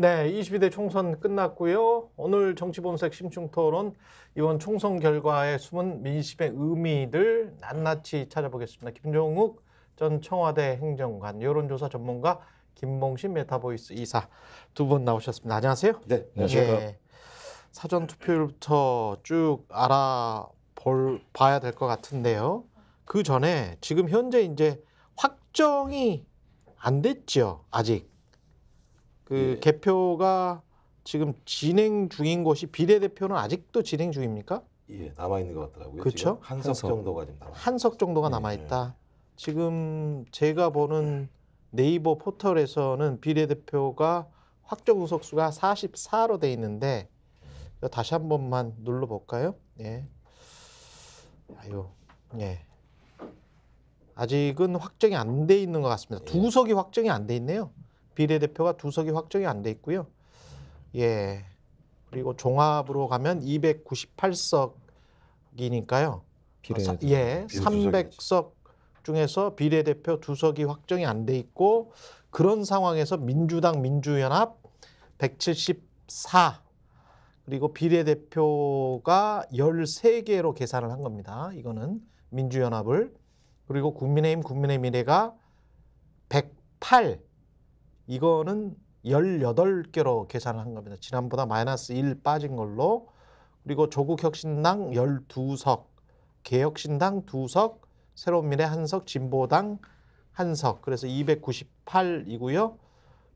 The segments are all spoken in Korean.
네, 22대 총선 끝났고요. 오늘 정치본색 심층토론 이번 총선 결과에 숨은 민심의 의미들 낱낱이 찾아보겠습니다. 김종욱 전 청와대 행정관, 여론조사 전문가 김봉신 메타보이스 이사 두 분 나오셨습니다. 안녕하세요. 네, 안녕하세요. 예, 사전 투표율부터 쭉 알아볼 봐야 될 것 같은데요. 그 전에 지금 현재 이제 확정이 안 됐죠, 아직. 그 예. 개표가 지금 진행 중인 것이 비례대표는 아직도 진행 중입니까? 예, 남아 있는 것 같더라고요. 그렇죠? 한석, 정도가 지금 예, 남아. 한석 정도가 남아 있다. 예. 지금 제가 보는 네이버 포털에서는 비례대표가 확정 의석수가 44로 돼 있는데 다시 한 번만 눌러 볼까요? 예. 아유. 예. 아직은 확정이 안 돼 있는 것 같습니다. 예. 두석이 확정이 안 돼 있네요. 비례대표가 두석이 확정이 안 돼 있고요. 예. 그리고 종합으로 가면 298석이니까요. 비례 아, 예. 300석 중에서 비례대표 두석이 확정이 안 돼 있고 그런 상황에서 민주당 민주연합 174 그리고 비례대표가 13개로 계산을 한 겁니다. 이거는 민주연합을 그리고 국민의힘 국민의 미래가 108 이거는 18개로 계산을 한 겁니다. 지난보다 마이너스 1 빠진 걸로 그리고 조국혁신당 12석, 개혁신당 2석, 새로운미래 1석, 진보당 1석 그래서 298이고요.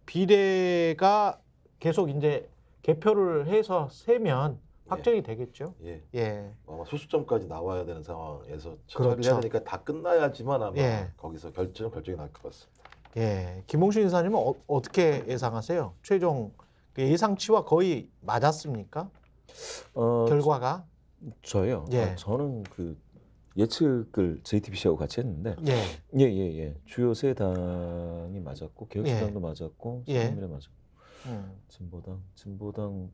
비례가 계속 이제 개표를 해서 세면 확정이 예. 되겠죠. 예. 예. 아마 소수점까지 나와야 되는 상황에서 처리를 그렇죠. 되니까 다 끝나야지만 아마 예. 거기서 결정 결정이 날 것 같습니다. 예, 김홍신 이사님은 어, 떻게 예상하세요? 최종 그 예상치와 거의 맞았습니까? 어, 결과가 저요. 예. 아, 저는 그 예측을 JTBC하고 같이 했는데 예예예 예, 예, 예, 주요 세 당이 맞았고 개혁신당도 예. 맞았고 새누리미 맞았고 음. 진보당 진보당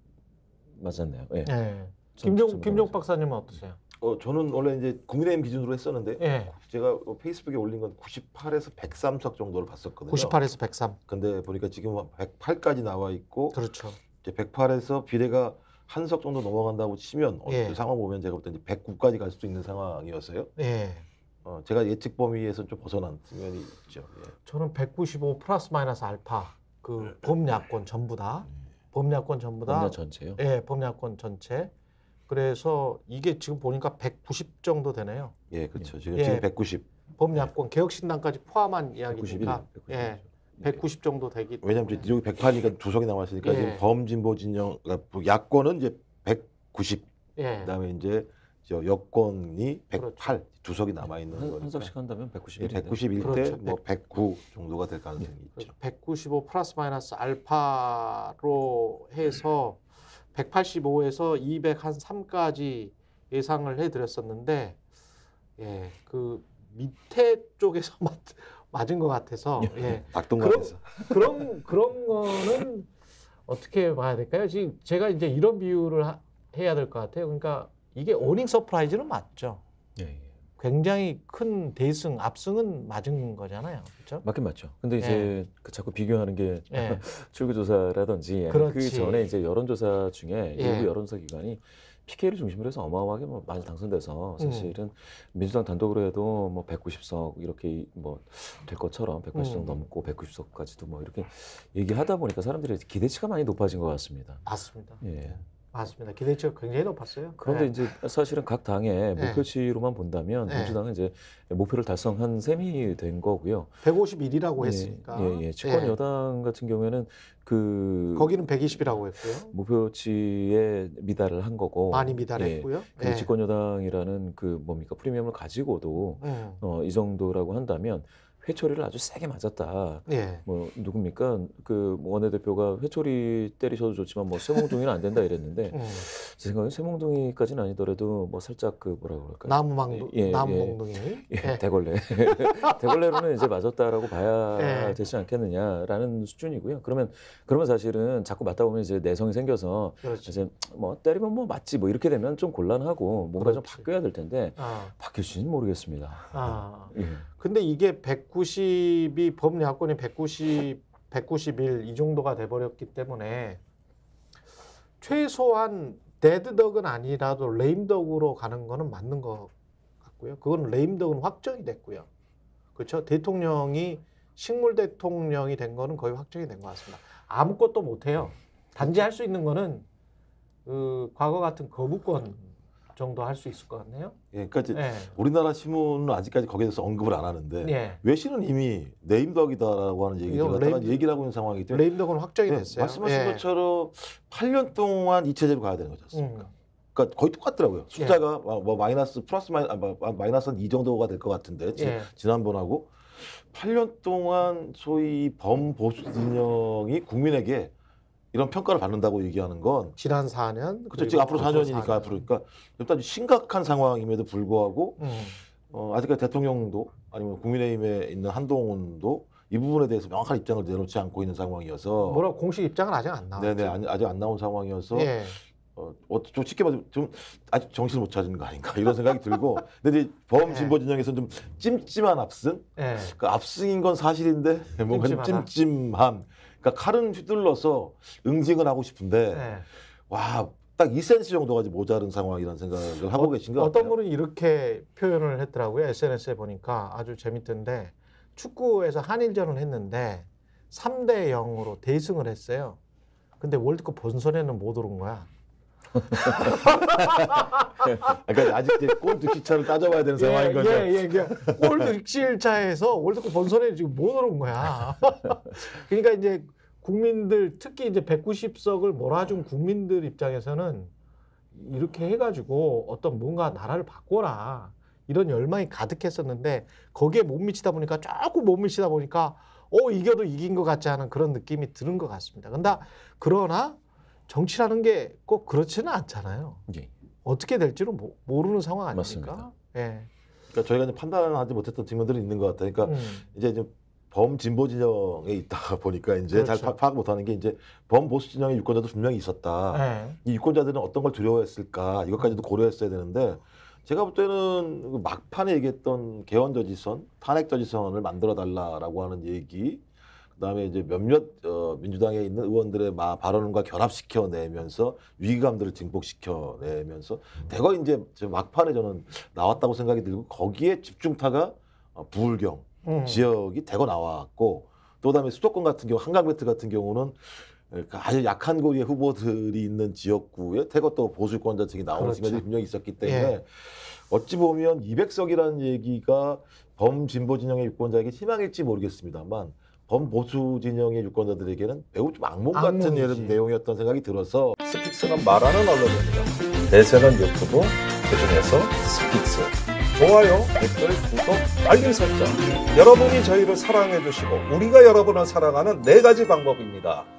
맞았네요. 예. 전, 김종 김종 박사님은 어떠세요? 어, 저는 원래 이제 국민의힘 기준으로 했었는데 예. 제가 어, 페이스북에 올린 건 98에서 103석 정도를 봤었거든요. 98에서 103. 근데 보니까 지금 108까지 나와 있고 그렇죠. 이제 108에서 비례가 한 석 정도 넘어간다고 치면 어, 예. 어, 상황 보면 제가 볼때 이제 109까지 갈 수도 있는 상황이었어요. 예. 어, 제가 예측 범위에서 좀 벗어난 면이 있죠. 예. 저는 195 플러스 마이너스 알파 그 범야권 전부 다 범야권 전부 다 범야 전체요? 예, 범야권 전체 그래서 이게 지금 보니까 190 정도 되네요. 예, 그렇죠. 지금, 예. 190. 법약권 예. 개혁신당까지 포함한 이야기니까 191, 예, 190 예. 정도 되기. 왜냐면 이제 여기 108이니까 두 석이 남았으니까 예. 지금 범진보 진영 그러니까 야권은 이제 190. 예. 그다음에 이제 저 여권이 108두 그렇죠. 석이 남아 있는 거니까 한 석씩 한다면 191. 예, 191대 그렇죠. 뭐109 정도가 될 가능성이 예. 있죠. 195 플러스 마이너스 알파로 해서 185에서 203까지 예상을 해드렸었는데 예, 그 밑에 쪽에서 맞, 맞은 것 같아서 예. 박동관에서 예. 그런, 그런 그런 거는 어떻게 봐야 될까요? 지금 제가 이제 이런 비유를 하, 해야 될 것 같아요. 그러니까 이게 오닝 서프라이즈는 맞죠. 예, 예. 굉장히 큰 대승, 압승은 맞은 거잖아요. 그렇죠? 맞긴 맞죠. 근데 예. 이제 네. 그 자꾸 비교하는 게 네. 출구조사라든지 그 전에 이제 여론조사 중에 예. 일부 여론조사 기관이 PK를 중심으로 해서 어마어마하게 뭐 많이 당선돼서 음. 사실은 음. 민주당 단독으로 해도 뭐 190석 이렇게 뭐 될 것처럼 180석 음. 넘고 190석까지도 뭐 이렇게 얘기하다 보니까 사람들이 기대치가 많이 높아진 것 같습니다. 맞습니다. 예. 맞습니다. 기대치가 굉장히 높았어요. 그런데 네. 이제 사실은 각 당의 네. 목표치로만 본다면 네. 민주당은 이제 목표를 달성한 셈이 된 거고요. 151이라고 예, 했으니까. 예, 예. 집권 예. 여당 같은 경우에는 그 거기는 120이라고 했고요. 목표치에 미달을 한 거고 많이 미달했고요. 예. 그 집권 여당이라는 그 뭡니까 프리미엄을 가지고도 예. 어, 이 정도라고 한다면 회초리를 아주 세게 맞았다. 예. 뭐 누굽니까 그 원내대표가 회초리 때리셔도 좋지만 뭐쇠몽둥이는안 된다 이랬는데 음. 제 생각엔 쇠몽둥이까지는 아니더라도 뭐 살짝 그 뭐라 그럴까요? 나무망둥 예, 예. 나무몽둥이 예, 예. 대걸레 대걸레로는 이제 맞았다라고 봐야 예. 되지 않겠느냐라는 수준이고요. 그러면 그러면 사실은 자꾸 맞다 보면 이제 내성이 생겨서 그렇지. 이제 뭐 때리면 뭐 맞지 뭐 이렇게 되면 좀 곤란하고 뭔가 그렇지. 좀 바뀌어야 될 텐데 아. 바뀔지는 모르겠습니다. 아. 예. 근데 이게 190이 법야권이 190, 191 이 정도가 돼버렸기 때문에 최소한 데드덕은 아니라도 레임덕으로 가는 거는 맞는 것 같고요. 그건 레임덕은 확정이 됐고요. 그렇죠? 대통령이 식물 대통령이 된 거는 거의 확정이 된 것 같습니다. 아무것도 못해요. 단지 할 수 있는 거는 그 과거 같은 거부권 정도 할 수 있을 것 같네요. 예, 그러니까 예. 우리나라 신문은 아직까지 거기에 대해서 언급을 안 하는데 예. 외신은 이미 네임덕이다라고 하는 얘기가 레임, 얘기를 하고 있는 상황이기 때문에 네임덕은 확정이 예, 됐어요. 말씀하신 예. 것처럼 8년 동안 이체제로 가야 되는 거지 습니까 음. 그러니까 거의 똑같더라고요. 예. 숫자가 뭐 마이너스 플러스 마이, 아, 마이너스 한 정도가 될 것 같은데 지, 예. 지난번하고 8년 동안 소위 범보수 진영이 국민에게 이런 평가를 받는다고 얘기하는 건 지난 4년 그렇죠 지금 앞으로 4년이니까 4년. 앞으로 그니까 일단 심각한 상황임에도 불구하고 음. 어, 아직까지 대통령도 아니면 국민의힘에 있는 한동훈도 이 부분에 대해서 명확한 입장을 내놓지 않고 있는 상황이어서 뭐라 공식 입장은 아직 안 나왔죠. 네네 아직 안 나온 상황이어서 예. 어, 어 좀 쉽게 말하면 좀 아직 정신을 못 차리는 거 아닌가 이런 생각이 들고 근데 이제 범진보 예. 진영에서는 좀 찜찜한 압승 예. 그 압승인 건 사실인데 뭔가 찜찜함 그러니까 칼은 휘둘러서 응징을 하고 싶은데 네. 와. 딱 2cm 정도가 모자른 상황이라는 생각을 하고 어, 계신 것 어떤 같아요. 분은 이렇게 표현을 했더라고요. SNS에 보니까 아주 재밌던데 축구에서 한일전을 했는데 3대 0으로 대승을 했어요. 근데 월드컵 본선에는 못 오른 거야. 아, 그러니까 아직 이제 골드 기차를 따져봐야 되는 상황인 예, 거죠. 예, 예. 예. 러니까 골드 6차에서 월드컵 본선에 지금 못 오른 거야. 그러니까 이제 국민들 특히 이제 190석을 몰아준 국민들 입장에서는 이렇게 해가지고 어떤 뭔가 나라를 바꿔라 이런 열망이 가득했었는데 거기에 못 미치다 보니까 조금 못 미치다 보니까 어 이겨도 이긴 것 같지 않은 그런 느낌이 드는 것 같습니다. 근데 그러나 정치라는 게 꼭 그렇지는 않잖아요. 예. 어떻게 될지를 모, 모르는 상황 아닙니까? 맞 예. 그러니까 저희가 이제 판단하지 못했던 측면들이 있는 것 같아요. 그러니까 음. 이제 좀 범진보 진영에 있다 보니까 이제 그렇죠. 잘 파악 못하는 게 이제 범보수 진영의 유권자도 분명히 있었다. 네. 이 유권자들은 어떤 걸 두려워했을까 이것까지도 음. 고려했어야 되는데 제가 볼 때는 그 막판에 얘기했던 개헌 저지선, 탄핵 저지선을 만들어 달라라고 하는 얘기 그다음에 이제 몇몇 어, 민주당에 있는 의원들의 마, 발언과 결합시켜내면서 위기감들을 증폭시켜내면서 대거 이제 막판에 저는 나왔다고 생각이 들고 거기에 집중타가 어, 부울경 음. 지역이 대거 나왔고 또다음에 수도권 같은 경우 한강 배트 같은 경우는 그러니까 아주 약한 고리의 후보들이 있는 지역구에 태거 또 보수권자층이 나오는 그렇죠. 측면이 분명히 있었기 예. 때문에 예. 어찌 보면 200석이라는 얘기가 범진보 진영의 유권자에게 희망일지 모르겠습니다만 범보수 진영의 유권자들에게는 매우 좀 악몽 같은 악몽이 이런 내용이었던 생각이 들어서 스픽스는 말하는 언론입니다. 대세는 유튜브, 그중에서 스픽스. 좋아요, 댓글, 구독, 알림 설정. 여러분이 저희를 사랑해주시고 우리가 여러분을 사랑하는 네 가지 방법입니다.